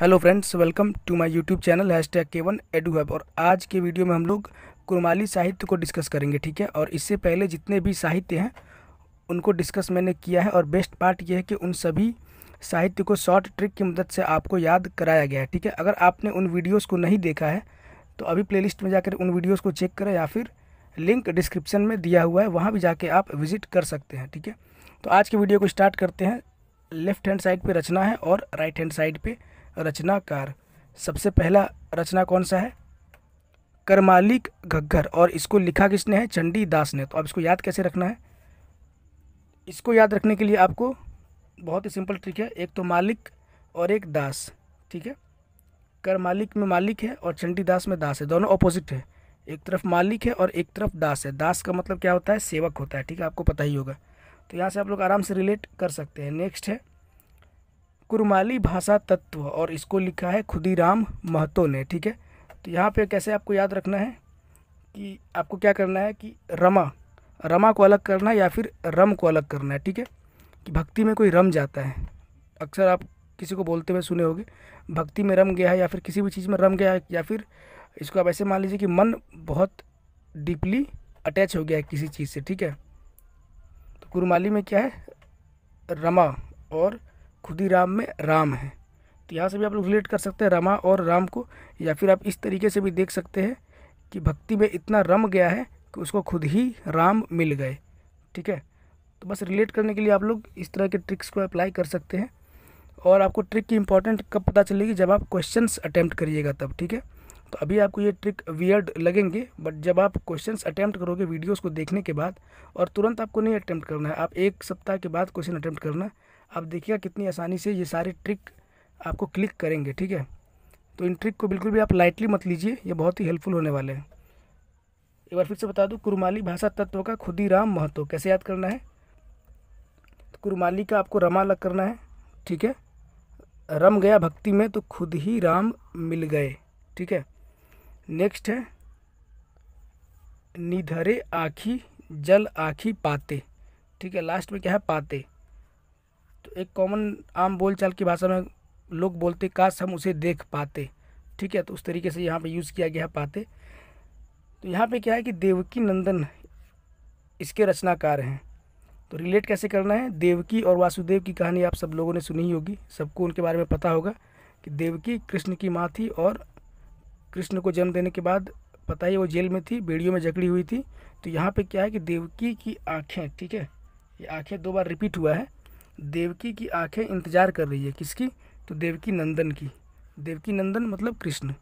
hello friends welcome to my YouTube channel hashtag K one edu hub और आज के video में हम लोग कुरमाली साहित्य को डिस्कस करेंगे ठीक है और इससे पहले जितने भी साहित्य हैं उनको डिस्कस मैंने किया है और बेस्ट पार्ट ये है कि उन सभी साहित्य को शॉर्ट ट्रिक की मदद से आपको याद कराया गया है ठीक है अगर आपने उन वीडियोज़ को नहीं देखा है तो अभी प्ले में जाकर उन वीडियोज़ को चेक करें या फिर लिंक डिस्क्रिप्शन में दिया हुआ है वहाँ भी जाके आप विजिट कर सकते हैं ठीक है तो आज के वीडियो को स्टार्ट करते हैं लेफ्ट हैंड साइड पर रचना है और राइट हैंड साइड पर रचनाकार सबसे पहला रचना कौन सा है करमालिक घग्घर और इसको लिखा किसने है चंडी दास ने तो अब इसको याद कैसे रखना है इसको याद रखने के लिए आपको बहुत ही सिंपल ट्रिक है एक तो मालिक और एक दास ठीक है कर मालिक में मालिक है और चंडी दास में दास है दोनों अपोजिट है एक तरफ मालिक है और एक तरफ दास है दास का मतलब क्या होता है सेवक होता है ठीक है आपको पता ही होगा तो यहाँ से आप लोग आराम से रिलेट कर सकते हैं नेक्स्ट है कुरमाली भाषा तत्व और इसको लिखा है खुदीराम महतो ने ठीक है तो यहाँ पे कैसे आपको याद रखना है कि आपको क्या करना है कि रमा रमा को अलग करना है या फिर रम को अलग करना है ठीक है कि भक्ति में कोई रम जाता है अक्सर आप किसी को बोलते हुए सुने होगे भक्ति में रम गया है या फिर किसी भी चीज़ में रम गया है या फिर इसको आप ऐसे मान लीजिए कि मन बहुत डीपली अटैच हो गया है किसी चीज़ से ठीक है तो कुरमाली में क्या है रमा और राम में राम है तो यहाँ से भी आप लोग रिलेट कर सकते हैं रमा और राम को या फिर आप इस तरीके से भी देख सकते हैं कि भक्ति में इतना रम गया है कि उसको खुद ही राम मिल गए ठीक है तो बस रिलेट करने के लिए आप लोग इस तरह के ट्रिक्स को अप्लाई कर सकते हैं और आपको ट्रिक की इंपॉर्टेंट कब पता चलेगी जब आप क्वेश्चन अटैम्प्ट करिएगा तब ठीक है तो अभी आपको ये ट्रिक वियर्ड लगेंगे बट जब आप क्वेश्चन अटैम्प्ट करोगे वीडियोज़ को देखने के बाद और तुरंत आपको नहीं अटैम्प्ट करना है आप एक सप्ताह के बाद क्वेश्चन अटैम्प्ट करना है आप देखिएगा कितनी आसानी से ये सारे ट्रिक आपको क्लिक करेंगे ठीक है तो इन ट्रिक को बिल्कुल भी आप लाइटली मत लीजिए ये बहुत ही हेल्पफुल होने वाले हैं एक बार फिर से बता दूँ कुरमाली भाषा तत्व का राम महत्व कैसे याद करना है तो कुरमाली का आपको रमा अलग करना है ठीक है रम गया भक्ति में तो खुद ही राम मिल गए ठीक है नेक्स्ट है निधरे आखी जल आखी पाते ठीक है लास्ट में क्या है पाते तो एक कॉमन आम बोलचाल की भाषा में लोग बोलते काश हम उसे देख पाते ठीक है तो उस तरीके से यहाँ पे यूज़ किया गया पाते तो यहाँ पे क्या है कि देवकी नंदन इसके रचनाकार हैं तो रिलेट कैसे करना है देवकी और वासुदेव की कहानी आप सब लोगों ने सुनी होगी सबको उनके बारे में पता होगा कि देवकी कृष्ण की माँ थी और कृष्ण को जन्म देने के बाद पता ही वो जेल में थी बेड़ियों में जकड़ी हुई थी तो यहाँ पे क्या है कि देवकी की आँखें ठीक है ये आँखें दो बार रिपीट हुआ है देवकी की आंखें इंतजार कर रही है किसकी तो देवकी नंदन की देवकी नंदन मतलब कृष्ण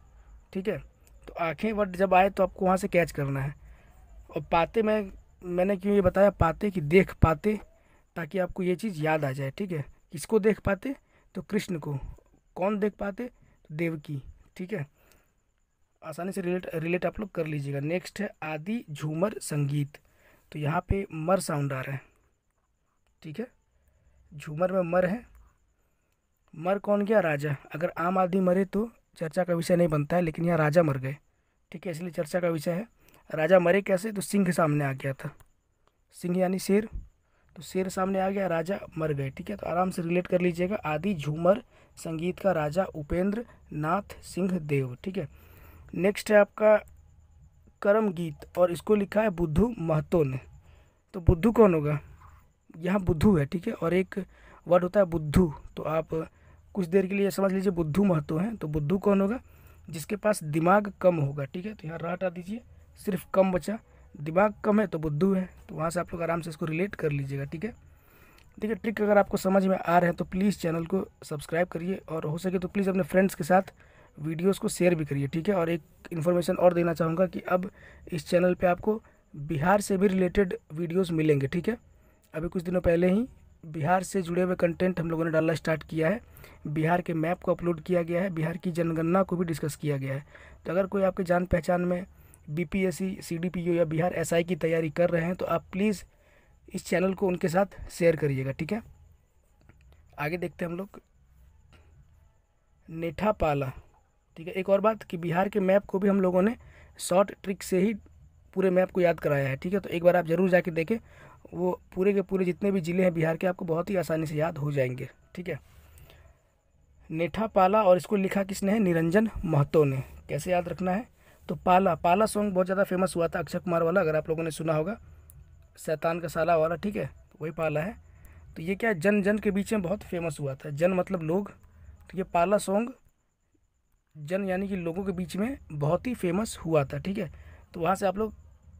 ठीक है तो आंखें वर्ड जब आए तो आपको वहाँ से कैच करना है और पाते में मैंने क्यों ये बताया पाते कि देख पाते ताकि आपको ये चीज़ याद आ जाए ठीक है किसको देख पाते तो कृष्ण को कौन देख पाते तो देवकी ठीक है आसानी से रिलेट रिलेट आप लोग कर लीजिएगा नेक्स्ट है आदि झूमर संगीत तो यहाँ पे मर साउंड आ रहा है ठीक है झूमर में मर है मर कौन गया राजा अगर आम आदमी मरे तो चर्चा का विषय नहीं बनता है लेकिन यहाँ राजा मर गए ठीक है इसलिए चर्चा का विषय है राजा मरे कैसे तो सिंह सामने आ गया था सिंह यानी शेर तो शेर सामने आ गया राजा मर गए ठीक है तो आराम से रिलेट कर लीजिएगा आदि झूमर संगीत का राजा उपेंद्र नाथ सिंह देव ठीक है नेक्स्ट है आपका करम गीत और इसको लिखा है बुद्धू महतो ने तो बुद्धू कौन होगा यहाँ बुद्धू है ठीक है और एक वर्ड होता है बुद्धू तो आप कुछ देर के लिए समझ लीजिए बुद्धू महत्व हैं तो बुद्धू कौन होगा जिसके पास दिमाग कम होगा ठीक है तो यहाँ रहा हटा दीजिए सिर्फ कम बचा दिमाग कम है तो बुद्धू है तो वहाँ से आप लोग आराम से इसको रिलेट कर लीजिएगा ठीक है ठीक है ट्रिक अगर आपको समझ में आ रहे हैं तो प्लीज़ चैनल को सब्सक्राइब करिए और हो सके तो प्लीज़ अपने फ्रेंड्स के साथ वीडियोस को शेयर भी करिए ठीक है और एक इन्फॉर्मेशन और देना चाहूँगा कि अब इस चैनल पे आपको बिहार से भी रिलेटेड वीडियोस मिलेंगे ठीक है अभी कुछ दिनों पहले ही बिहार से जुड़े हुए कंटेंट हम लोगों ने डालना स्टार्ट किया है बिहार के मैप को अपलोड किया गया है बिहार की जनगणना को भी डिस्कस किया गया है तो अगर कोई आपके जान पहचान में बीपीएससी सीडीपीओ या बिहार एसआई की तैयारी कर रहे हैं तो आप प्लीज़ इस चैनल को उनके साथ शेयर करिएगा ठीक है आगे देखते हैं हम लोग नेठा पाला ठीक है एक और बात कि बिहार के मैप को भी हम लोगों ने शॉर्ट ट्रिक से ही पूरे मैप को याद कराया है ठीक है तो एक बार आप ज़रूर जाके देखें वो पूरे के पूरे जितने भी ज़िले हैं बिहार के आपको बहुत ही आसानी से याद हो जाएंगे ठीक है नेठा पाला और इसको लिखा किसने है निरंजन महतो ने कैसे याद रखना है तो पाला पाला सॉन्ग बहुत ज़्यादा फेमस हुआ था अक्षय कुमार वाला अगर आप लोगों ने सुना होगा सैतान का साला वाला ठीक है तो वही पाला है तो ये क्या जन जन के बीच में बहुत फेमस हुआ था जन मतलब लोग तो ये पाला सॉन्ग जन यानी कि लोगों के बीच में बहुत ही फेमस हुआ था ठीक है तो वहाँ से आप लोग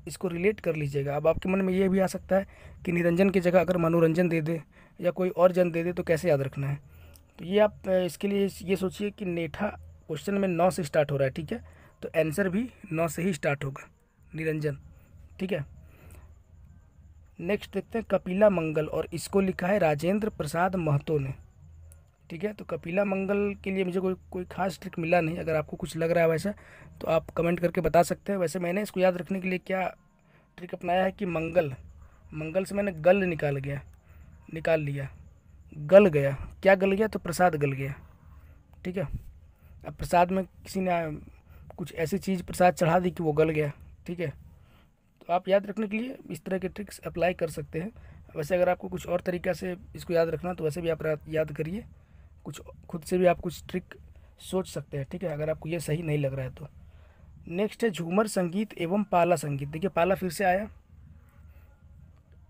इसको रिलेट कर लीजिएगा अब आपके मन में ये भी आ सकता है कि निरंजन की जगह अगर मनोरंजन दे दे या कोई और जन दे दे तो कैसे याद रखना है तो ये आप इसके लिए ये सोचिए कि नेठा क्वेश्चन में नौ से स्टार्ट हो रहा है ठीक है तो आंसर भी नौ से ही स्टार्ट होगा निरंजन ठीक है नेक्स्ट देखते हैं कपिला मंगल और इसको लिखा है राजेंद्र प्रसाद महतो ने ठीक है तो कपिला मंगल के लिए मुझे कोई कोई खास ट्रिक मिला नहीं अगर आपको कुछ लग रहा है वैसा तो आप कमेंट करके बता सकते हैं वैसे मैंने इसको याद रखने के लिए क्या ट्रिक अपनाया है कि मंगल मंगल से मैंने गल निकाल गया निकाल लिया गल गया क्या गल गया तो प्रसाद गल गया ठीक है अब प्रसाद में किसी ने कुछ ऐसी चीज़ प्रसाद चढ़ा दी कि वो गल गया ठीक है तो आप याद रखने के लिए इस तरह के ट्रिक्स अप्लाई कर सकते हैं वैसे अगर आपको कुछ और तरीक़ा से इसको याद रखना तो वैसे भी आप याद करिए कुछ खुद से भी आप कुछ ट्रिक सोच सकते हैं ठीक है अगर आपको ये सही नहीं लग रहा है तो नेक्स्ट है झूमर संगीत एवं पाला संगीत देखिए पाला फिर से आया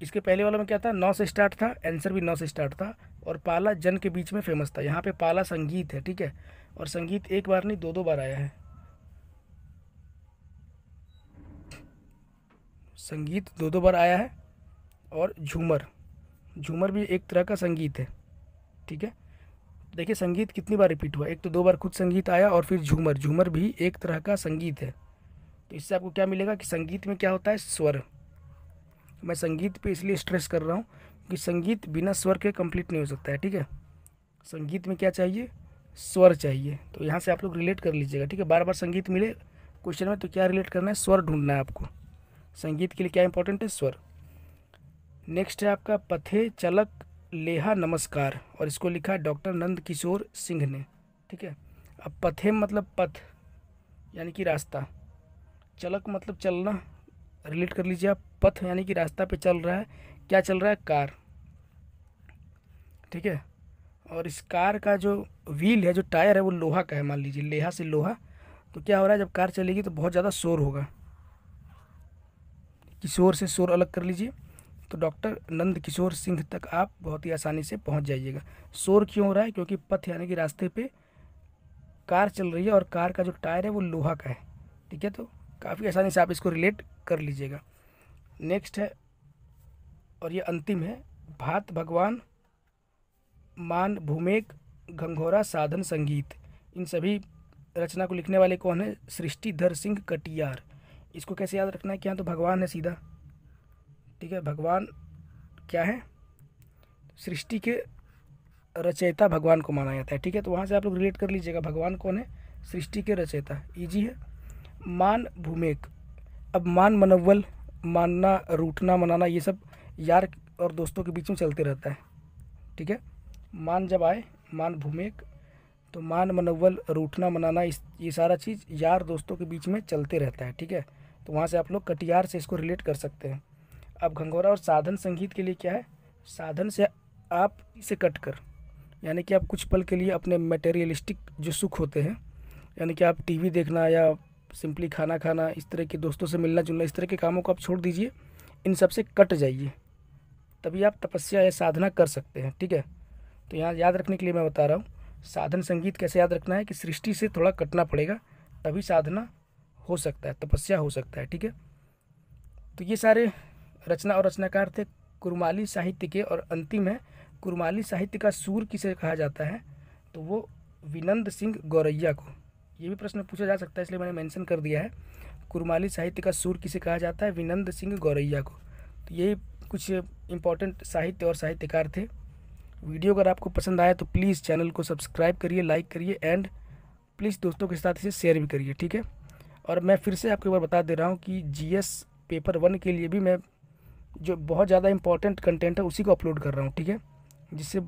इसके पहले वाला में क्या था नौ से स्टार्ट था आंसर भी नौ से स्टार्ट था और पाला जन के बीच में फेमस था यहाँ पे पाला संगीत है ठीक है और संगीत एक बार नहीं दो दो बार आया है संगीत दो दो बार आया है और झूमर झूमर भी एक तरह का संगीत है ठीक है देखिए संगीत कितनी बार रिपीट हुआ एक तो दो बार खुद संगीत आया और फिर झूमर झूमर भी एक तरह का संगीत है तो इससे आपको क्या मिलेगा कि संगीत में क्या होता है स्वर मैं संगीत पे इसलिए स्ट्रेस कर रहा हूँ कि संगीत बिना स्वर के कंप्लीट नहीं हो सकता है ठीक है संगीत में क्या चाहिए स्वर चाहिए तो यहाँ से आप लोग रिलेट कर लीजिएगा ठीक है बार बार संगीत मिले क्वेश्चन में तो क्या रिलेट करना है स्वर ढूंढना है आपको संगीत के लिए क्या इंपॉर्टेंट है स्वर नेक्स्ट है आपका पथे चलक लेहा नमस्कार और इसको लिखा है डॉक्टर नंद किशोर सिंह ने ठीक है अब पथे मतलब पथ यानी कि रास्ता चलक मतलब चलना रिलेट कर लीजिए आप पथ यानी कि रास्ता पे चल रहा है क्या चल रहा है कार ठीक है और इस कार का जो व्हील है जो टायर है वो लोहा का है मान लीजिए लेहा से लोहा तो क्या हो रहा है जब कार चलेगी तो बहुत ज़्यादा शोर होगा कि शोर से शोर अलग कर लीजिए तो डॉक्टर नंद किशोर सिंह तक आप बहुत ही आसानी से पहुंच जाइएगा शोर क्यों हो रहा है क्योंकि पथ यानी कि रास्ते पे कार चल रही है और कार का जो टायर है वो लोहा का है ठीक है तो काफ़ी आसानी से आप इसको रिलेट कर लीजिएगा नेक्स्ट है और ये अंतिम है भात भगवान मान भूमेक घंघोरा साधन संगीत इन सभी रचना को लिखने वाले कौन है सृष्टिधर सिंह कटियार इसको कैसे याद रखना है कि यहाँ तो भगवान है सीधा ठीक है भगवान क्या है सृष्टि के रचयिता भगवान को माना जाता है ठीक है तो वहाँ से आप लोग रिलेट कर लीजिएगा भगवान कौन है सृष्टि के रचयिता ईजी e है मान भूमेक अब मान मनोवल मानना रूठना मनाना ये सब यार और दोस्तों के बीच में चलते रहता है ठीक है मान जब आए मान भूमेक तो मान मनोवल रूठना मनाना इस ये सारा चीज़ यार दोस्तों के बीच में चलते रहता है ठीक है तो वहाँ से आप लोग कटियार से इसको रिलेट कर सकते हैं आप घंघोरा और साधन संगीत के लिए क्या है साधन से आप इसे कट कर यानी कि आप कुछ पल के लिए अपने मटेरियलिस्टिक जो सुख होते हैं यानी कि आप टीवी देखना या सिंपली खाना खाना इस तरह के दोस्तों से मिलना जुलना इस तरह के कामों को आप छोड़ दीजिए इन सब से कट जाइए तभी आप तपस्या या साधना कर सकते हैं ठीक है तो यहाँ याद रखने के लिए मैं बता रहा हूँ साधन संगीत कैसे याद रखना है कि सृष्टि से थोड़ा कटना पड़ेगा तभी साधना हो सकता है तपस्या हो सकता है ठीक है तो ये सारे रचना और रचनाकार थे कुरमाली साहित्य के और अंतिम है कुरमाली साहित्य का सूर किसे कहा जाता है तो वो विनंद सिंह गौरैया को ये भी प्रश्न पूछा जा सकता है इसलिए मैंने मेंशन कर दिया है कुरमाली साहित्य का सूर किसे कहा जाता है विनंद सिंह गौरैया को तो यही कुछ इम्पोर्टेंट साहित्य और साहित्यकार थे वीडियो अगर आपको पसंद आया तो प्लीज़ चैनल को सब्सक्राइब करिए लाइक करिए एंड प्लीज़ दोस्तों के साथ इसे शेयर भी करिए ठीक है और मैं फिर से आपको एक बार बता दे रहा हूँ कि जी पेपर वन के लिए भी मैं जो बहुत ज़्यादा इंपॉर्टेंट कंटेंट है उसी को अपलोड कर रहा हूँ ठीक है जिससे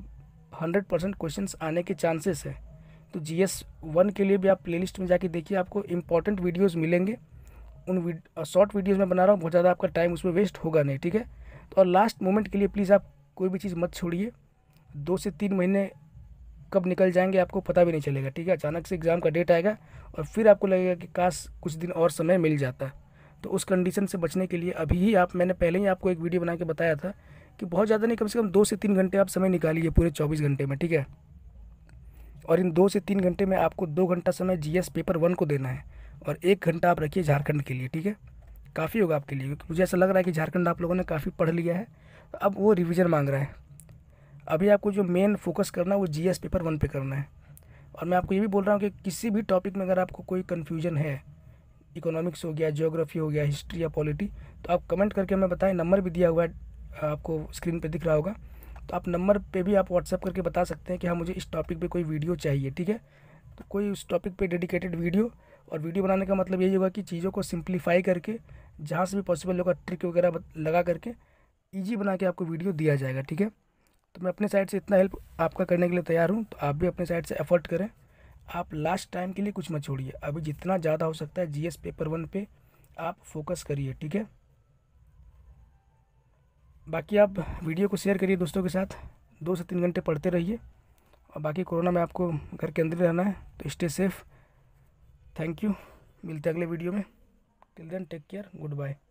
हंड्रेड परसेंट क्वेश्चन आने के चांसेस है तो जी एस वन के लिए भी आप लिस्ट में जाके देखिए आपको इंपॉर्टेंट वीडियोज़ मिलेंगे उन शॉर्ट वीडियोज़ में बना रहा हूँ बहुत ज़्यादा आपका टाइम उसमें वेस्ट होगा नहीं ठीक है तो और लास्ट मोमेंट के लिए प्लीज़ आप कोई भी चीज़ मत छोड़िए दो से तीन महीने कब निकल जाएंगे आपको पता भी नहीं चलेगा ठीक है अचानक से एग्ज़ाम का डेट आएगा और फिर आपको लगेगा कि काश कुछ दिन और समय मिल जाता है तो उस कंडीशन से बचने के लिए अभी ही आप मैंने पहले ही आपको एक वीडियो बना के बताया था कि बहुत ज़्यादा नहीं कम से कम दो से तीन घंटे आप समय निकालिए पूरे चौबीस घंटे में ठीक है और इन दो से तीन घंटे में आपको दो घंटा समय जी पेपर वन को देना है और एक घंटा आप रखिए झारखंड के लिए ठीक है काफ़ी होगा आपके लिए क्योंकि मुझे ऐसा लग रहा है कि झारखंड आप लोगों ने काफ़ी पढ़ लिया है अब वो रिविज़न मांग रहा है अभी आपको जो मेन फोकस करना है वो जीएस पेपर वन पे करना है और मैं आपको ये भी बोल रहा हूँ कि किसी भी टॉपिक में अगर आपको कोई कन्फ्यूजन है इकोनॉमिक्स हो गया जियोग्राफी हो गया हिस्ट्री या पॉलिटी तो आप कमेंट करके हमें बताएं नंबर भी दिया हुआ है आपको स्क्रीन पर दिख रहा होगा तो आप नंबर पे भी आप व्हाट्सअप करके बता सकते हैं कि हाँ मुझे इस टॉपिक पे कोई वीडियो चाहिए ठीक है तो कोई उस टॉपिक पे डेडिकेटेड वीडियो और वीडियो बनाने का मतलब यही होगा कि चीज़ों को सिंप्लीफाई करके जहाँ से भी पॉसिबल होगा ट्रिक वगैरह लगा करके ईजी बना के आपको वीडियो दिया जाएगा ठीक है तो मैं अपने साइड से इतना हेल्प आपका करने के लिए तैयार हूँ तो आप भी अपने साइड से एफर्ट करें आप लास्ट टाइम के लिए कुछ मत छोड़िए अभी जितना ज़्यादा हो सकता है जीएस पेपर वन पे आप फोकस करिए ठीक है बाकी आप वीडियो को शेयर करिए दोस्तों के साथ दो से तीन घंटे पढ़ते रहिए और बाकी कोरोना में आपको घर के अंदर रहना है तो स्टे सेफ थैंक यू मिलते हैं अगले वीडियो में till then take care good bye